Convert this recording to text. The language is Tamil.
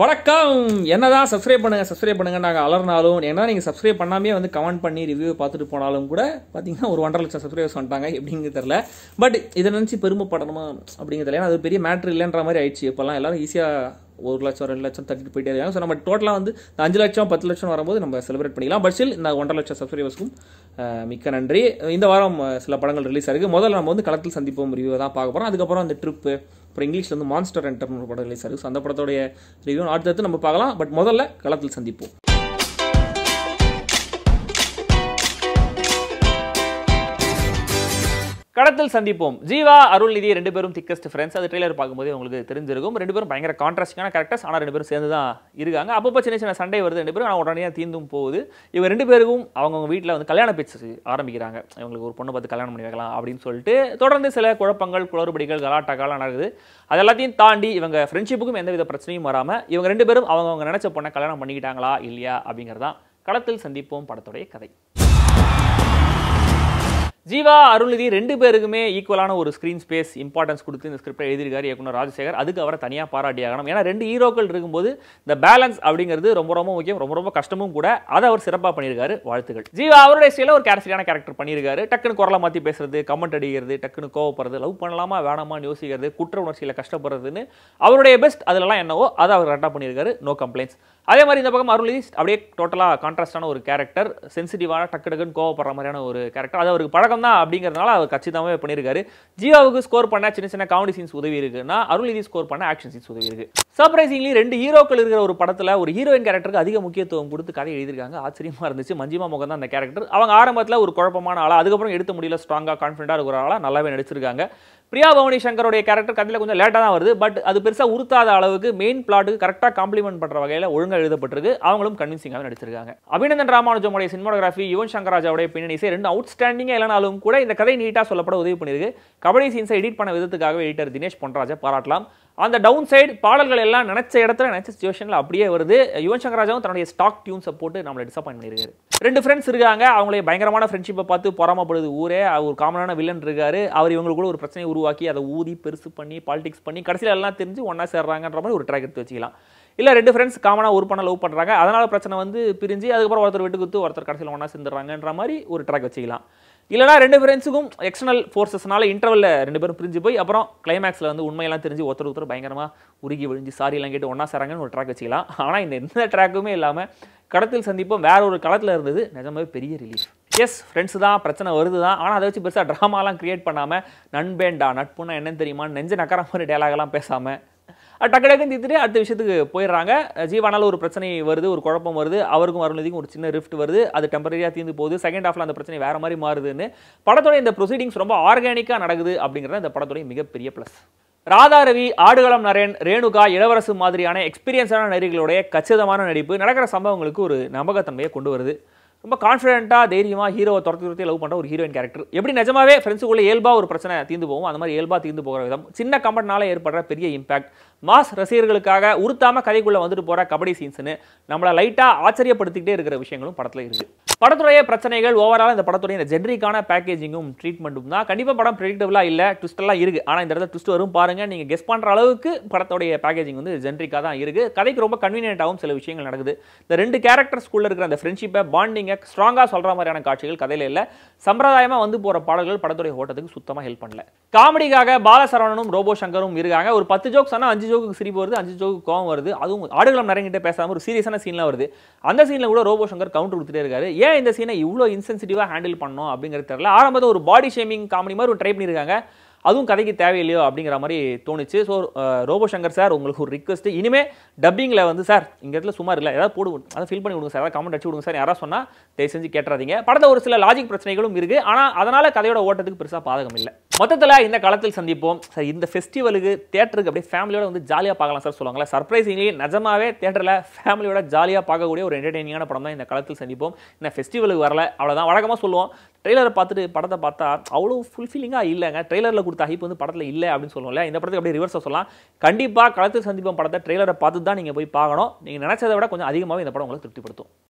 வணக்கம் என்னதான் சப்ஸ்கிரைப் பண்ணுங்கள் சப்ஸ்கிரைப் பண்ணுங்கள் நாங்கள் அலர்னாலும் ஏன்னா நீங்கள் சப்ஸ்கிரைப் பண்ணாமே வந்து கமெண்ட் பண்ணி ரிவ்யூ பார்த்துட்டு போனாலும் கூட பார்த்தீங்கன்னா ஒரு ஒன்றரை லட்சம் சப்ஸ்கிரைபர்ஸ் வந்துட்டாங்க எப்படிங்கிறது தெரில பட் இதை நினச்சி பெருமைப்படணுமா அப்படிங்கிறது இல்லை அது பெரிய மேட்ரு இல்லைன்ற மாதிரி ஆயிடுச்சு இப்போல்லாம் எல்லோரும் ஈஸியாக ஒரு லட்சம் ரெண்டு லட்சம் தட்டிட்டு போயிட்டே இருக்காங்க ஸோ நம்ம டோட்டலாக வந்து இந்த அஞ்சு லட்சம் பத்து லட்சம் வரும்போது நம்ம செலிப்ரேட் பண்ணிக்கலாம் பட் ஸ்டில் இந்த ஒன்றரை லட்சம் சப்ஸ்கிரைபர்ஸ்க்கும் மிக்க நன்றி இந்த வாரம் சில படங்கள் ரிலீஸ் ஆகிருக்கு முதல்ல நம்ம வந்து களத்தில் சந்திப்போம் ரிவ்யூ தான் பார்க்க போகிறோம் அதுக்கப்புறம் அந்த ட்ரிப்பு அப்புறம் இங்கிலீஷில் வந்து மான்ஸ்டர் என்டர்னு ஒரு படம் ரிலீஸ் ஆகுது ஸோ அந்த படத்தோடைய ரிவ்யூ அடுத்தடுத்து நம்ம பார்க்கலாம் பட் முதல்ல களத்தில் சந்திப்போம் படத்தில் சந்திப்போம் ஜீவா அருள் நிதி ரெண்டு பேரும் திக்கஸ்ட் ஃப்ரெண்ட்ஸ் அது ட்ரெயிலர் பார்க்கும்போது உங்களுக்கு தெரிஞ்சிருக்கும் ரெண்டு பேரும் பயங்கர கான்ட்ராஸ்டிங்கான கேரக்டர்ஸ் ஆனால் ரெண்டு பேரும் சேர்ந்து தான் இருக்காங்க அப்பப்போ சின்ன சின்ன சண்டை வருது ரெண்டு பேரும் ஆனால் உடனே தீந்தும் போகுது இவங்க ரெண்டு பேருக்கும் அவங்கவுங்க வீட்டில் வந்து கல்யாண பேச்சு ஆரம்பிக்கிறாங்க இவங்களுக்கு ஒரு பொண்ணை பார்த்து கல்யாணம் பண்ணி வைக்கலாம் அப்படின்னு சொல்லிட்டு தொடர்ந்து சில குழப்பங்கள் குளறுபடிகள் கலாட்டாக்கெல்லாம் நடக்குது அது எல்லாத்தையும் தாண்டி இவங்க ஃப்ரெண்ட்ஷிப்புக்கும் எந்தவித பிரச்சனையும் வராமல் இவங்க ரெண்டு பேரும் அவங்கவுங்க நினச்ச பொண்ணை கல்யாணம் பண்ணிக்கிட்டாங்களா இல்லையா அப்படிங்கிறதான் களத்தில் சந்திப்போம் படத்துடைய கதை ஜீவா அருள்நிதி ரெண்டு பேருக்குமே ஈக்குவலான ஒரு ஸ்க்ரீன் ஸ்பேஸ் இம்பார்ட்டன்ஸ் கொடுத்து இந்த ஸ்கிரிப்டை எழுதியிருக்காரு இயக்குனர் ராஜசேகர் அதுக்கு அவரை தனியாக ஆகணும் ஏன்னா ரெண்டு ஹீரோக்கள் இருக்கும்போது இந்த பேலன்ஸ் அப்படிங்கிறது ரொம்ப ரொம்ப முக்கியம் ரொம்ப ரொம்ப கஷ்டமும் கூட அதை அவர் சிறப்பாக பண்ணியிருக்காரு வாழ்த்துக்கள் ஜீவா அவருடைய சில ஒரு கேரக்டரான கேரக்டர் பண்ணியிருக்காரு டக்குன்னு குரலை மாற்றி பேசுறது கமெண்ட் அடிக்கிறது டக்குன்னு கோவப்படுறது லவ் பண்ணலாமா வேணாமான்னு யோசிக்கிறது குற்ற உணர்ச்சியில் கஷ்டப்படுறதுன்னு அவருடைய பெஸ்ட் அதிலலாம் என்னவோ அதை அவர் கரெக்டாக பண்ணியிருக்காரு நோ கம்ப்ளைண்ட்ஸ் அதே மாதிரி இந்த பக்கம் அருள்நிதி அப்படியே டோட்டலாக கான்ட்ராஸ்டான ஒரு கேரக்டர் சென்சிட்டிவான டக்கு டக்குன்னு கோவப்படுற மாதிரியான ஒரு கேரக்டர் அது அவருக்கு பழக்கம் வில்லன் தான் அப்படிங்கிறதுனால அவர் கச்சிதமாகவே பண்ணியிருக்காரு ஜியோவுக்கு ஸ்கோர் பண்ண சின்ன சின்ன காமெடி சீன்ஸ் உதவி இருக்குன்னா அருள்நிதி ஸ்கோர் பண்ண ஆக்ஷன் சீன்ஸ் உதவி இருக்கு சர்ப்ரைசிங்லி ரெண்டு ஹீரோக்கள் இருக்கிற ஒரு படத்தில் ஒரு ஹீரோயின் கேரக்டருக்கு அதிக முக்கியத்துவம் கொடுத்து கதை எழுதியிருக்காங்க ஆச்சரியமாக இருந்துச்சு மஞ்சிமா முகம் தான் அந்த கேரக்டர் அவங்க ஆரம்பத்தில் ஒரு குழப்பமான ஆளா அதுக்கப்புறம் எடுத்து முடியல ஸ்ட்ராங்காக கான்ஃபிடண்டாக இருக்கிற ஆளாக நல்லாவே நடிச்சிருக்காங்க பிரியா பவனி சங்கருடைய கேரக்டர் கதையில் கொஞ்சம் லேட்டாக தான் வருது பட் அது பெருசாக உறுத்தாத அளவுக்கு மெயின் பிளாட்டுக்கு கரெக்டாக காம்ப்ளிமெண்ட் பண்ணுற வகையில் ஒழுங்காக எழுதப்பட்டிருக்கு அவங்களும் கன்வின்சிங்காக நடிச்சிருக்காங்க அபிநந்தன் ராமானுஜமுடைய சினிமோகிராஃபி யுவன் சங்கராஜாவுடைய பின்னணி இசை ரெண்டு அவுட்ஸ்டாண்டிங்காக இல்லைனாலும் கூட இந்த கதை நீட்டாக சொல்லப்பட உதவி பண்ணியிருக்கு கபடி சீன்ஸை எடிட் பண்ண விதத்துக்காக எடிட்டர் தினேஷ் பொன்ராஜை பாராட்டலாம் அந்த டவுன் சைடு பாடல்கள் எல்லாம் நினச்ச இடத்துல நினச்ச சுச்சுவேஷனில் அப்படியே வருது யுவன் சங்கர் ராஜாவும் தன்னுடைய ஸ்டாக் டியூன்ஸை போட்டு நம்மளை டிசப்பாயின் பண்ணியிருக்காரு ரெண்டு ஃப்ரெண்ட்ஸ் இருக்காங்க அவங்களே பயங்கரமான ஃப்ரெண்ட்ஷிப்பை பார்த்து பொறாமப்படுது ஊரே ஒரு காமனான வில்லன் இருக்காரு அவர் இவங்களுக்குள்ள ஒரு பிரச்சனையை உருவாக்கி அதை ஊதி பெருசு பண்ணி பாலிடிக்ஸ் பண்ணி கடைசியில் எல்லாம் தெரிஞ்சு ஒன்றா சேர்றாங்கன்ற மாதிரி ஒரு ட்ராக் எடுத்து வச்சுக்கலாம் இல்லை ரெண்டு ஃப்ரெண்ட்ஸ் காமனாக ஒரு பண்ண லவ் பண்ணுறாங்க அதனால் பிரச்சனை வந்து பிரிஞ்சு அதுக்கப்புறம் ஒருத்தர் வீட்டுக்கு ஒருத்தர் கடைசியில் ஒன்றா சேர்ந்துடுறாங்கன்ற மாதிரி ஒரு ட்ராக் வச்சுக்கலாம் இல்லைனா ரெண்டு ஃப்ரெண்ட்ஸுக்கும் எக்ஸ்டர்னல் ஃபோர்ஸஸ்னால இன்டர்வலில் ரெண்டு பேரும் பிரிஞ்சு போய் அப்புறம் கிளைமேக்ஸில் வந்து உண்மையெல்லாம் தெரிஞ்சு ஒருத்தர் ஒருத்தர் பயங்கரமாக உருகி விழிஞ்சு சாரியெல்லாம் கேட்டு ஒன்றா சாராங்கன்னு ஒரு ட்ராக் வச்சுக்கலாம் ஆனால் இந்த எந்த ட்ராக்குமே இல்லாமல் கடத்தில் சந்திப்போம் வேற ஒரு களத்தில் இருந்தது நிஜமாவே பெரிய ரிலீஃப் எஸ் ஃப்ரெண்ட்ஸ் தான் பிரச்சனை வருது தான் ஆனால் அதை வச்சு பெருசாக ட்ராமாலாம் க்ரியேட் பண்ணாமல் நண்பேண்டா நட்புன்னா என்னன்னு தெரியுமா நெஞ்ச நக்கரம் மாதிரி டேலாகெல்லாம் பேசாமல் டக்கு டக்குன்னு தீர்த்துட்டு அடுத்த விஷயத்துக்கு போயிடுறாங்க ஜீவானால ஒரு பிரச்சனை வருது ஒரு குழப்பம் வருது அவருக்கும் அருள்நிதிக்கும் ஒரு சின்ன ரிஃப்ட் வருது அது டெம்பரரியாக தீர்ந்து போகுது செகண்ட் ஹாஃபில் அந்த பிரச்சனை வேறு மாதிரி மாறுதுன்னு படத்தோட இந்த ப்ரொசீடிங்ஸ் ரொம்ப ஆர்கானிக்காக நடக்குது அப்படிங்கிறத இந்த படத்துடைய மிகப்பெரிய ப்ளஸ் ராதாரவி ஆடுகளம் நரேன் ரேணுகா இளவரசு மாதிரியான எக்ஸ்பீரியன்ஸான நடிகளுடைய கச்சிதமான நடிப்பு நடக்கிற சம்பவங்களுக்கு ஒரு நம்பகத்தன்மையை கொண்டு வருது ரொம்ப கான்ஃபிடென்ட்டாக தைரியமாக ஹீரோவை துரத்தி துரத்தி லவ் பண்ணுற ஒரு ஹீரோயின் கேரக்டர் எப்படி நிஜமாவே ஃப்ரெண்ட்ஸுக்குள்ளே இயல்பாக ஒரு பிரச்சனை தீர்ந்து போகும் அந்த மாதிரி இயல்பாக தீர்ந்து போகிற விதம் சின்ன கமெண்ட்னால ஏற்படுற பெரிய இம்பாக்ட் மாஸ் ரசிகர்களுக்காக உறுத்தாமல் கதைக்குள்ளே வந்துட்டு போகிற கபடி சீன்ஸ்னு நம்மளை லைட்டாக ஆச்சரியப்படுத்திக்கிட்டே இருக்கிற விஷயங்களும் படத்தில் இருக்குது படத்துடைய பிரச்சனைகள் ஓவரால் இந்த படத்துடைய இந்த ஜென்ரிக்கான பேக்கேஜிங்கும் ட்ரீட்மெண்ட்டும் தான் கண்டிப்பாக படம் ப்ரெடிக்டபுளாக இல்லை ட்விஸ்டெல்லாம் இருக்குது ஆனால் இந்த இடத்துல ட்விஸ்ட் வரும் பாருங்கள் நீங்கள் கெஸ் பண்ணுற அளவுக்கு படத்துடைய பேக்கேஜிங் வந்து ஜென்ரிக்காக தான் இருக்குது கதைக்கு ரொம்ப கன்வீனியன்ட்டாகவும் சில விஷயங்கள் நடக்குது இந்த ரெண்டு ஸ்கூலில் இருக்கிற அந்த ஃப்ரெண்ட்ஷிப்பை பாண்டிங்கை ஸ்ட்ராங்காக சொல்கிற மாதிரியான காட்சிகள் கதையில் இல்லை சம்பிரதாயமாக வந்து போகிற பாடல்கள் படத்துடைய ஓட்டத்துக்கு சுத்தமாக ஹெல்ப் பண்ணல காமெடிக்காக பாலசரவணனும் ரோபோ சங்கரும் இருக்காங்க ஒரு பத்து ஜோக்ஸ் ஆனால் அஞ்சு ஜோக்கு சிரிப்பு வருது அஞ்சு ஜோக்கு கோவம் வருது அதுவும் ஆடுகளம் நிறைய பேசாமல் ஒரு சீரியஸான சீன்லாம் வருது அந்த சீனில் கூட ரோபோ சங்கர் கவுண்டர் கொடுத்துட்டே இருக்காரு ஏன் ஏன் இந்த சீனை இவ்வளோ இன்சென்சிட்டிவாக ஹேண்டில் பண்ணோம் அப்படிங்கிறது தெரியல ஆரம்பத்தில் ஒரு பாடி ஷேமிங் காமெடி மாதிரி ஒரு ட்ரை பண்ணியிருக்காங்க அதுவும் கதைக்கு தேவையில்லையோ அப்படிங்கிற மாதிரி தோணுச்சு ஸோ ரோபோ சங்கர் சார் உங்களுக்கு ஒரு ரிக்வஸ்ட்டு இனிமேல் டப்பிங்கில் வந்து சார் இங்கே இடத்துல சும்மா இல்லை ஏதாவது போடு அதை ஃபில் பண்ணி கொடுங்க சார் ஏதாவது கமெண்ட் அடிச்சு கொடுங்க சார் யாராவது சொன்னால் தயவு செஞ்சு கேட்டுறாதீங்க படத்தில் ஒரு சில லாஜிக் பிரச்சனைகளும் இருக்குது ஆனால் அதனால் கதையோட ஓட்டத்துக்கு பெருசாக பாதகம் இல்லை மொத்தத்தில் இந்த காலத்தில் சந்திப்போம் சார் இந்த ஃபெஸ்டிவலுக்கு தேட்டருக்கு அப்படியே ஃபேமிலியோட வந்து ஜாலியாக பார்க்கலாம் சார் சொல்லுவாங்களா சர்ப்ரைசிங்லி நிஜமாவே தேட்டரில் ஃபேமிலியோட ஜாலியாக பார்க்கக்கூடிய ஒரு என்டர்டெய்னிங்கான படம் தான் இந்த காலத்தில் சந்திப்போம் இந்த ஃபெஸ்டிவலுக்கு வரல அவ்வளோதான் வழக்கமாக சொல்லுவோம் ட்ரெய்லரை பார்த்துட்டு படத்தை பார்த்தா அவ்வளோ ஃபுல்ஃபில்லிங்காக இல்லைங்க ட்ரெய்லரில் கொடுத்த ஹைப் வந்து படத்தில் இல்லை அப்படின்னு சொல்லுவோம்ல இந்த படத்துக்கு அப்படியே ரிவர்ஸை சொல்லலாம் கண்டிப்பாக களத்தில் சந்திப்போம் படத்தை ட்ரெய்லரை பார்த்து தான் நீங்கள் போய் பார்க்கணும் நீங்கள் நினச்சதை விட கொஞ்சம் அதிகமாகவே இந்த படம் உங்களுக்கு திருப்திப்படுத்தும்